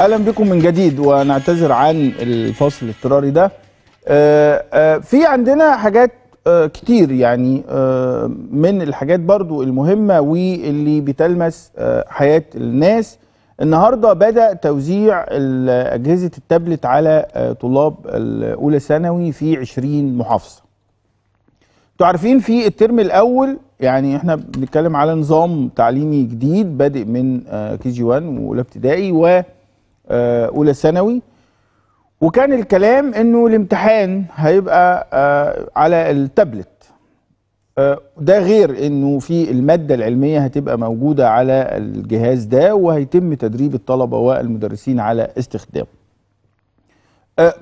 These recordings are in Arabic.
اهلا بكم من جديد ونعتذر عن الفصل الاضطراري ده آه، آه، في عندنا حاجات آه، كتير يعني من الحاجات برضو المهمة واللي بتلمس حياة الناس النهاردة بدأ توزيع أجهزة التابلت على طلاب الأولى ثانوي في 20 محافظة تعرفين في الترم الأول يعني احنا بنتكلم على نظام تعليمي جديد بادئ من كي جي 1 وأولى ابتدائي و آه، اولى ثانوي وكان الكلام انه الامتحان هيبقى آه، على التابلت آه، ده غير انه في الماده العلميه هتبقى موجوده على الجهاز ده وهيتم تدريب الطلبه والمدرسين على استخدامه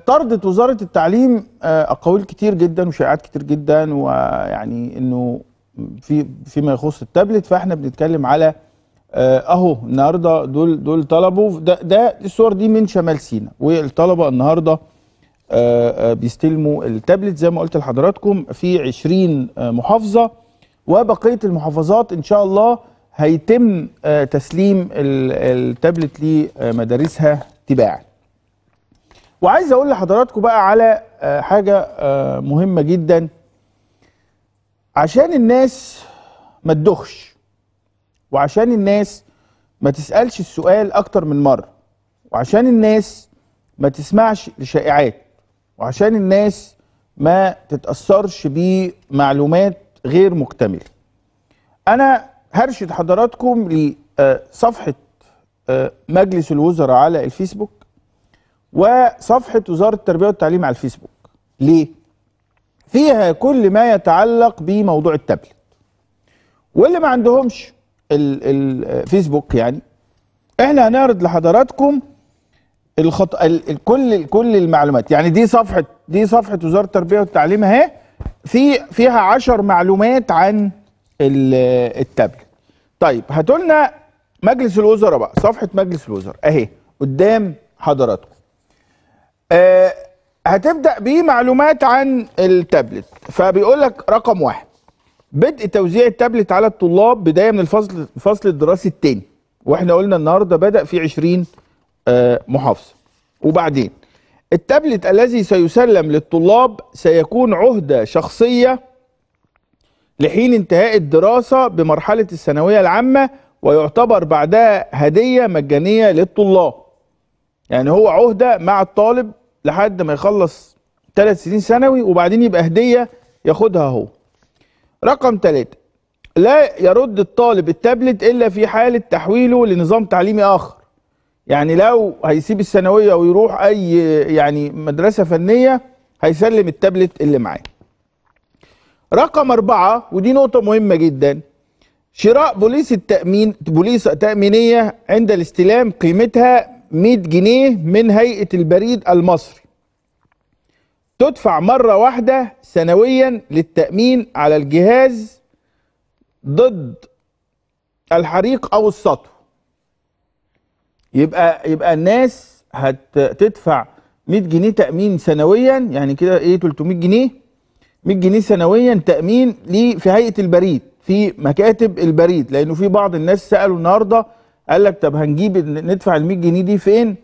طردت وزاره التعليم اقاويل كتير جدا وشائعات كتير جدا ويعني انه في فيما يخص التابلت فاحنا بنتكلم على آه، اهو النهارده دول دول طلبوا ده, ده الصور دي من شمال سينا والطلبه النهارده آه، آه، بيستلموا التابلت زي ما قلت لحضراتكم في 20 محافظه وبقيه المحافظات ان شاء الله هيتم تسليم التابلت لمدارسها تباعا. وعايز اقول لحضراتكم بقى على حاجه مهمه جدا عشان الناس ما تدخش وعشان الناس ما تسألش السؤال أكتر من مرة وعشان الناس ما تسمعش لشائعات وعشان الناس ما تتأثرش بمعلومات غير مكتملة أنا هرشد حضراتكم لصفحة آه، مجلس الوزراء على الفيسبوك وصفحة وزارة التربية والتعليم على الفيسبوك ليه؟ فيها كل ما يتعلق بموضوع التابلت واللي ما عندهمش الفيسبوك يعني احنا هنعرض لحضراتكم الخط... ال... كل كل المعلومات يعني دي صفحه دي صفحه وزاره التربيه والتعليم اهي في فيها 10 معلومات عن التابلت طيب هاتوا لنا مجلس الوزراء بقى صفحه مجلس الوزراء اهي قدام حضراتكم آه هتبدا بيه معلومات عن التابلت فبيقول لك رقم واحد بدء توزيع التابلت على الطلاب بدايه من الفصل الفصل الدراسي الثاني واحنا قلنا النهارده بدا في 20 آه، محافظه وبعدين التابلت الذي سيسلم للطلاب سيكون عهده شخصيه لحين انتهاء الدراسه بمرحله الثانويه العامه ويعتبر بعدها هديه مجانيه للطلاب يعني هو عهده مع الطالب لحد ما يخلص ثلاث سنين ثانوي وبعدين يبقى هديه ياخدها هو رقم ثلاثة لا يرد الطالب التابلت إلا في حالة تحويله لنظام تعليمي آخر يعني لو هيسيب الثانوية ويروح أي يعني مدرسة فنية هيسلم التابلت اللي معاه رقم أربعة ودي نقطة مهمة جدا شراء بوليس التأمين بوليصة تأمينية عند الاستلام قيمتها 100 جنيه من هيئة البريد المصري تدفع مرة واحدة سنويا للتأمين على الجهاز ضد الحريق أو السطو يبقى يبقى الناس هتدفع 100 جنيه تأمين سنويا يعني كده إيه 300 جنيه 100 جنيه سنويا تأمين ليه في هيئة البريد في مكاتب البريد لأنه في بعض الناس سألوا النهارده قال لك طب هنجيب ندفع ال 100 جنيه دي فين؟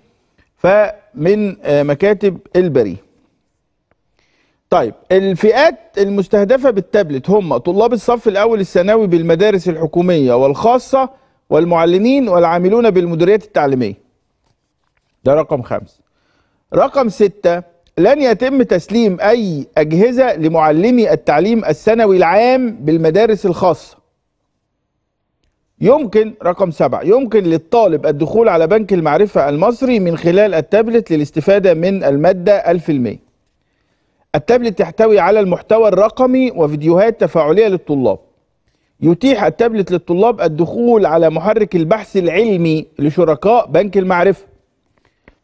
فمن آه، مكاتب البريد طيب الفئات المستهدفة بالتابلت هم طلاب الصف الأول الثانوي بالمدارس الحكومية والخاصة والمعلمين والعاملون بالمديريات التعليمية ده رقم خمسة رقم ستة لن يتم تسليم أي أجهزة لمعلمي التعليم الثانوي العام بالمدارس الخاصة يمكن رقم سبعة يمكن للطالب الدخول على بنك المعرفة المصري من خلال التابلت للاستفادة من المادة 1000% التابلت يحتوي على المحتوى الرقمي وفيديوهات تفاعلية للطلاب يتيح التابلت للطلاب الدخول على محرك البحث العلمي لشركاء بنك المعرفة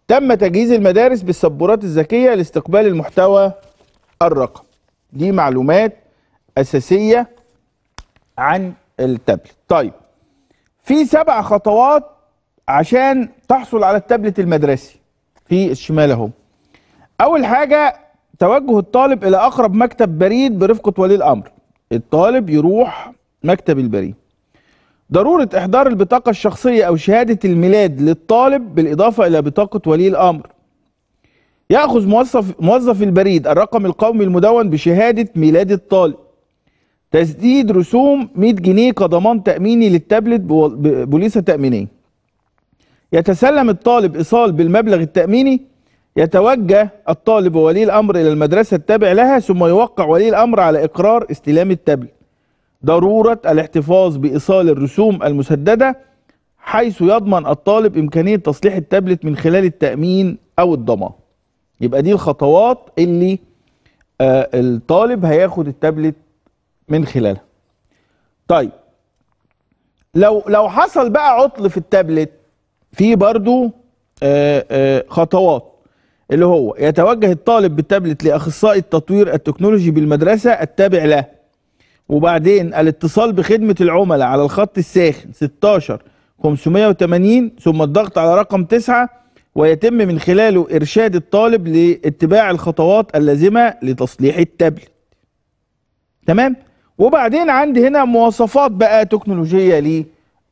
تم تجهيز المدارس بالسبورات الذكية لاستقبال المحتوى الرقمي دي معلومات أساسية عن التابلت طيب في سبع خطوات عشان تحصل على التابلت المدرسي في الشمال اهو اول حاجه توجه الطالب الى اقرب مكتب بريد برفقه ولي الامر الطالب يروح مكتب البريد ضروره احضار البطاقه الشخصيه او شهاده الميلاد للطالب بالاضافه الى بطاقه ولي الامر ياخذ موظف موظف البريد الرقم القومي المدون بشهاده ميلاد الطالب تسديد رسوم 100 جنيه كضمان تاميني للتابلت بوليسه تامينيه يتسلم الطالب ايصال بالمبلغ التاميني يتوجه الطالب وولي الأمر إلى المدرسة التابع لها ثم يوقع ولي الأمر على إقرار استلام التابلت ضرورة الاحتفاظ بإيصال الرسوم المسددة حيث يضمن الطالب إمكانية تصليح التابلت من خلال التأمين أو الضمان يبقى دي الخطوات اللي آه الطالب هياخد التابلت من خلالها طيب لو لو حصل بقى عطل في التابلت في برضو آه آه خطوات اللي هو يتوجه الطالب بالتابلت لاخصائي التطوير التكنولوجي بالمدرسه التابع له وبعدين الاتصال بخدمه العملاء على الخط الساخن 16 580 ثم الضغط على رقم 9 ويتم من خلاله ارشاد الطالب لاتباع الخطوات اللازمه لتصليح التابلت تمام وبعدين عندي هنا مواصفات بقى تكنولوجيه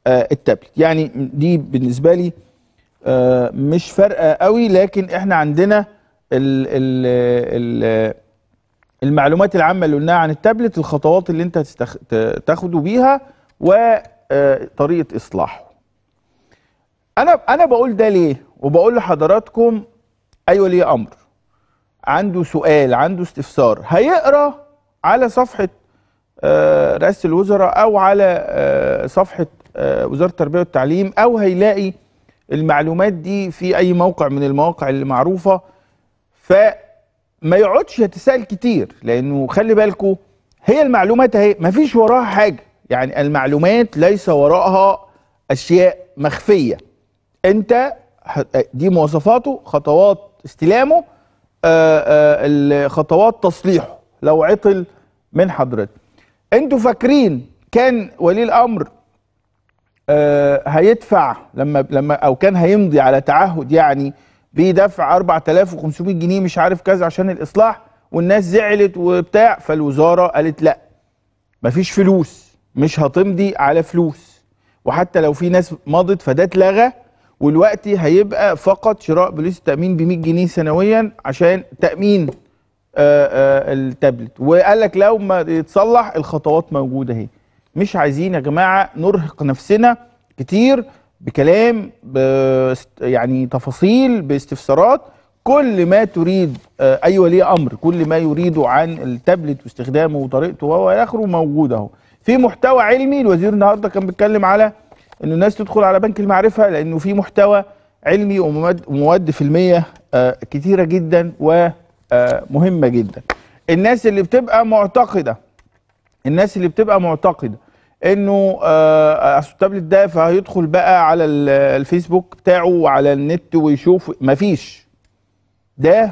للتابلت يعني دي بالنسبه لي آه، مش فارقه قوي لكن احنا عندنا الـ الـ المعلومات العامه اللي قلناها عن التابلت الخطوات اللي انت تاخده بيها وطريقه آه، اصلاحه انا انا بقول ده ليه وبقول لحضراتكم ايوه ولي امر عنده سؤال عنده استفسار هيقرا على صفحه آه، رئاسه الوزراء او على صفحه وزاره التربيه والتعليم او هيلاقي المعلومات دي في اي موقع من المواقع اللي معروفه فما يقعدش يتساءل كتير لانه خلي بالكو هي المعلومات اهي مفيش وراها حاجه يعني المعلومات ليس وراءها اشياء مخفيه انت دي مواصفاته خطوات استلامه آه، آه، خطوات تصليحه لو عطل من حضرتك انتوا فاكرين كان ولي الامر آه، هيدفع لما لما او كان هيمضي على تعهد يعني بدفع 4500 جنيه مش عارف كذا عشان الاصلاح والناس زعلت وبتاع فالوزاره قالت لا مفيش فلوس مش هتمضي على فلوس وحتى لو في ناس مضت فده اتلغى والوقت هيبقى فقط شراء بوليس التامين ب 100 جنيه سنويا عشان تامين آه، آه، التابلت وقال لك لو ما يتصلح الخطوات موجوده اهي مش عايزين يا جماعه نرهق نفسنا كتير بكلام يعني تفاصيل باستفسارات كل ما تريد آه، اي أيوة ولي امر كل ما يريده عن التابلت واستخدامه وطريقته وهو اخره موجود اهو في محتوى علمي الوزير النهارده كان بيتكلم على انه الناس تدخل على بنك المعرفه لانه في محتوى علمي ومواد في الميه آه، كتيره جدا ومهمه آه، جدا الناس اللي بتبقى معتقده الناس اللي بتبقى معتقده انه آه، اصل التابلت ده فهيدخل بقى على الفيسبوك بتاعه وعلى النت ويشوف مفيش ده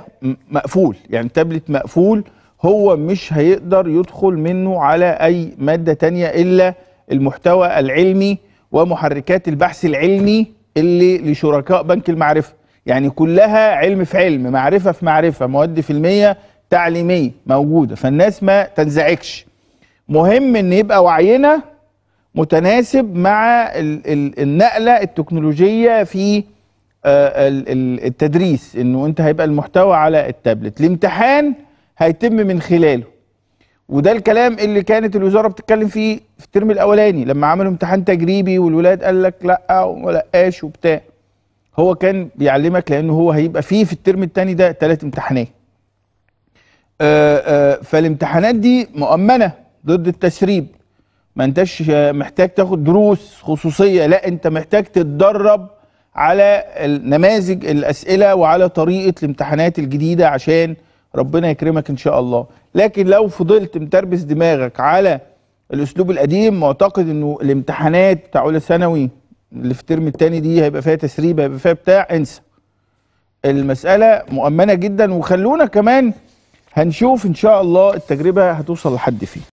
مقفول يعني التابلت مقفول هو مش هيقدر يدخل منه على اي ماده تانية الا المحتوى العلمي ومحركات البحث العلمي اللي لشركاء بنك المعرفه يعني كلها علم في علم معرفه في معرفه مواد في المية تعليميه موجوده فالناس ما تنزعجش مهم ان يبقى وعينا متناسب مع النقله التكنولوجيه في آه، التدريس انه انت هيبقى المحتوى على التابلت الامتحان هيتم من خلاله وده الكلام اللي كانت الوزاره بتتكلم فيه في الترم الاولاني لما عملوا امتحان تجريبي والولاد قال لك لا وما لقاش وبتاع هو كان بيعلمك لانه هو هيبقى فيه في الترم الثاني ده ثلاث امتحانات آه، آه، فالامتحانات دي مؤمنه ضد التسريب ما انتش محتاج تاخد دروس خصوصيه لا انت محتاج تتدرب على نماذج الاسئله وعلى طريقه الامتحانات الجديده عشان ربنا يكرمك ان شاء الله لكن لو فضلت متربس دماغك على الاسلوب القديم معتقد انه الامتحانات بتاع اولى ثانوي اللي في الترم الثاني دي هيبقى فيها تسريب هيبقى فيها بتاع انسى المساله مؤمنه جدا وخلونا كمان هنشوف ان شاء الله التجربه هتوصل لحد فين